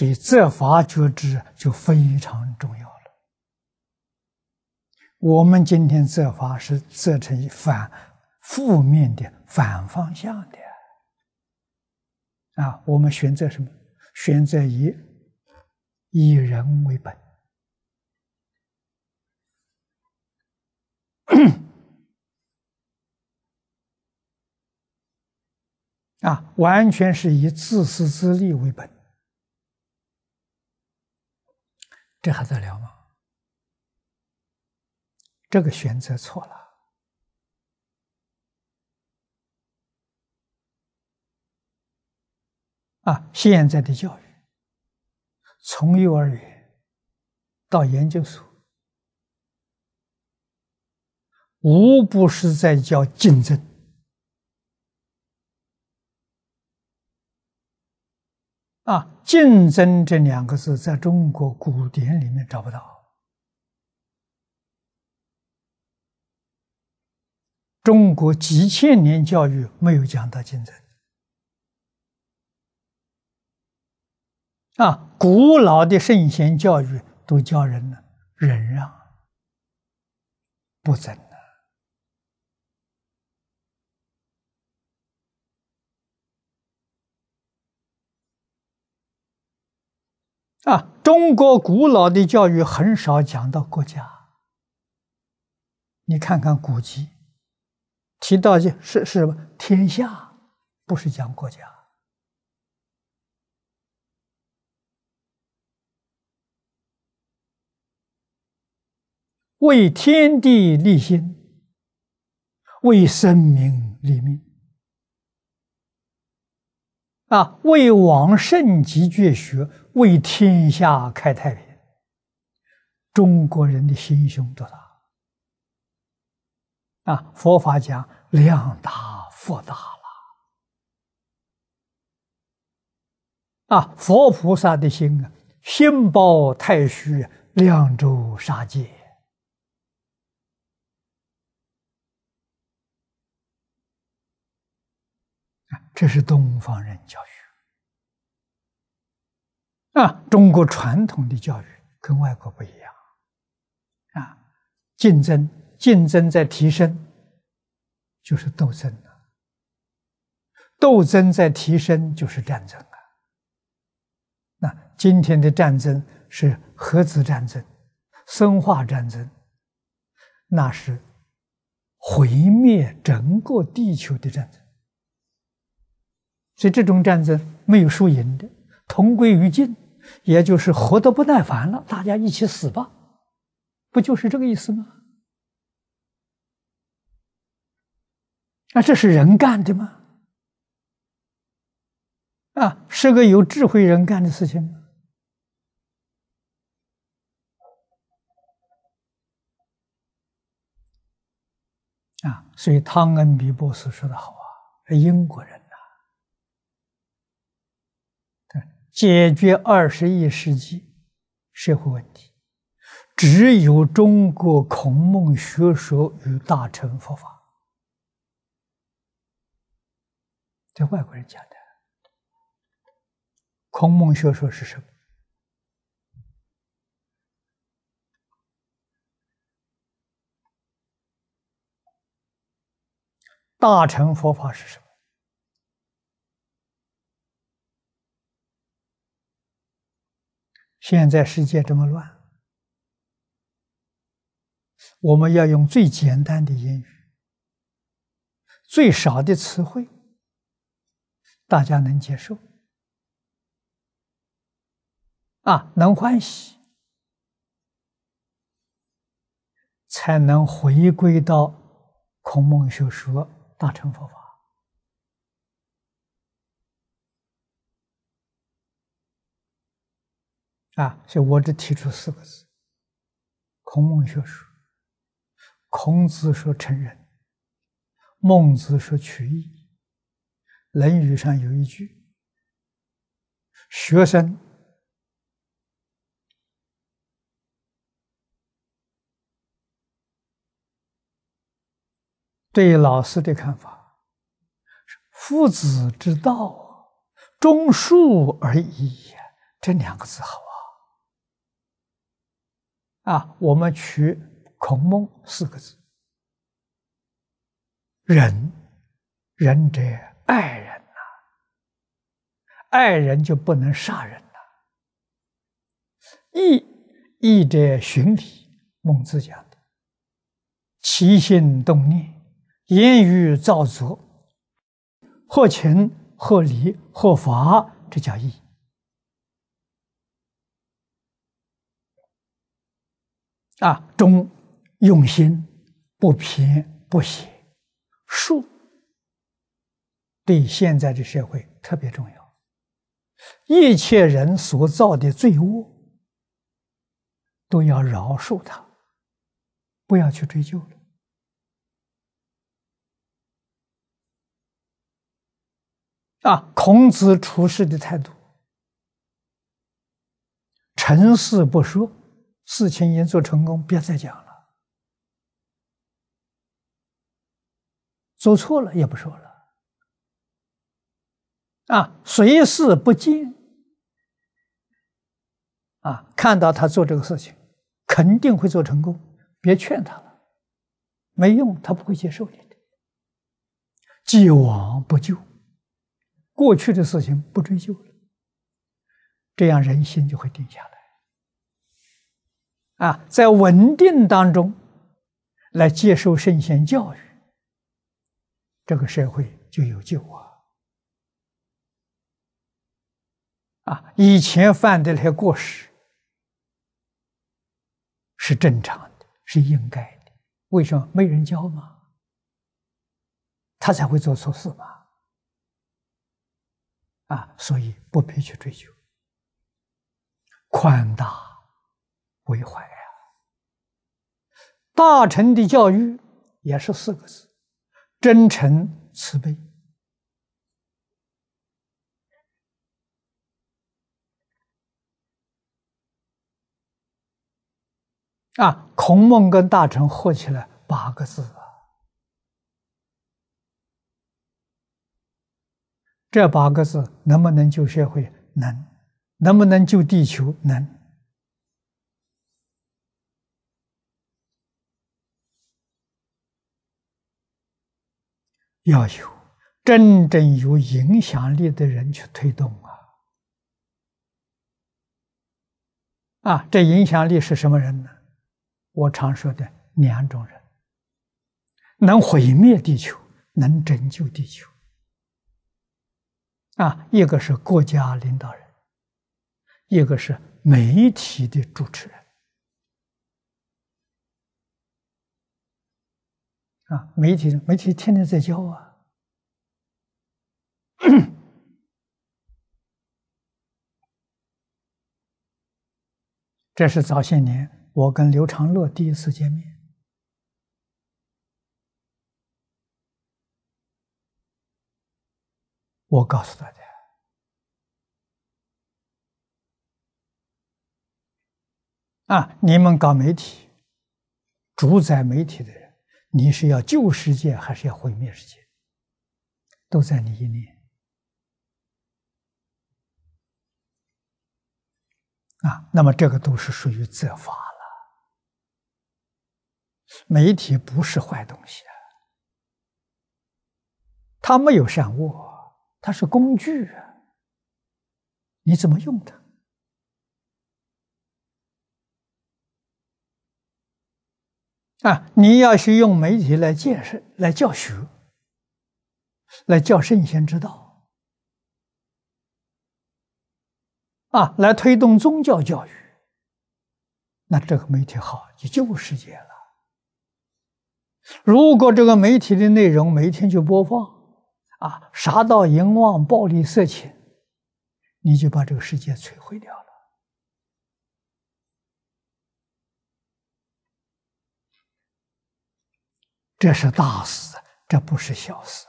所以，这法觉知就非常重要了。我们今天这法是这成反、负面的、反方向的，啊，我们选择什么？选择以以人为本，啊，完全是以自私自利为本。这还得了吗？这个选择错了啊！现在的教育，从幼儿园到研究所，无不是在教竞争。啊，竞争这两个字在中国古典里面找不到。中国几千年教育没有讲到竞争。啊，古老的圣贤教育都教人呢忍让，不争。啊，中国古老的教育很少讲到国家。你看看古籍，提到的是是什么？天下，不是讲国家。为天地立心，为生民立命。啊，为往圣继绝学，为天下开太平。中国人的心胸多大啊！佛法讲量大福大了。啊，佛菩萨的心啊，心包太虚，量周杀戒。这是东方人教育啊，中国传统的教育跟外国不一样啊，竞争竞争在提升，就是斗争了；斗争在提升，就是战争啊。那今天的战争是核子战争、生化战争，那是毁灭整个地球的战争。所以这种战争没有输赢的，同归于尽，也就是活得不耐烦了，大家一起死吧，不就是这个意思吗？那这是人干的吗？啊，是个有智慧人干的事情吗？啊，所以汤恩比博士说的好啊，是英国人。解决二十一世纪社会问题，只有中国孔孟学说与大乘佛法。对外国人讲的，孔孟学说是什么？大乘佛法是什么？现在世界这么乱，我们要用最简单的言语，最少的词汇，大家能接受，啊，能欢喜，才能回归到孔孟学说、大乘佛法。啊，所以我只提出四个字：孔孟学说。孔子说“成人”，孟子说“取义”。《论语》上有一句：“学生对老师的看法，夫子之道，忠恕而已这两个字好啊。啊，我们取“孔孟”四个字，“仁”，仁者爱人呐，爱人就不能杀人呐；“义”，义者循理，孟子讲的，起心动念，言语造作，合情、合理、合法，这叫义。啊，忠，用心，不偏不邪，恕。对现在的社会特别重要。一切人所造的罪恶，都要饶恕他，不要去追究了。啊，孔子处事的态度，成事不说。事情已经做成功，别再讲了；做错了也不说了。啊，随事不进。啊，看到他做这个事情，肯定会做成功，别劝他了，没用，他不会接受你的。既往不咎，过去的事情不追究了，这样人心就会定下来。啊，在稳定当中来接受圣贤教育，这个社会就有救啊！啊，以前犯的那些过失是正常的，是应该的。为什么没人教吗？他才会做错事吗？啊，所以不必去追究，宽大。为怀呀！大成的教育也是四个字：真诚、慈悲。啊，孔孟跟大成合起来八个字啊。这八个字能不能救社会？能。能不能救地球？能。要有真正有影响力的人去推动啊！啊，这影响力是什么人呢？我常说的两种人：能毁灭地球，能拯救地球。啊，一个是国家领导人，一个是媒体的主持人。啊，媒体，媒体天天在教啊。这是早些年我跟刘长乐第一次见面。我告诉大家，啊，你们搞媒体，主宰媒体的。人。你是要救世界，还是要毁灭世界？都在你一念啊！那么这个都是属于责罚了。媒体不是坏东西，啊，它没有善恶，它是工具啊。你怎么用它？啊，你要去用媒体来建设、来教学、来教圣贤之道，啊，来推动宗教教育，那这个媒体好，你救世界了。如果这个媒体的内容每天就播放，啊，杀盗淫妄、暴力色情，你就把这个世界摧毁掉了。这是大事，这不是小事。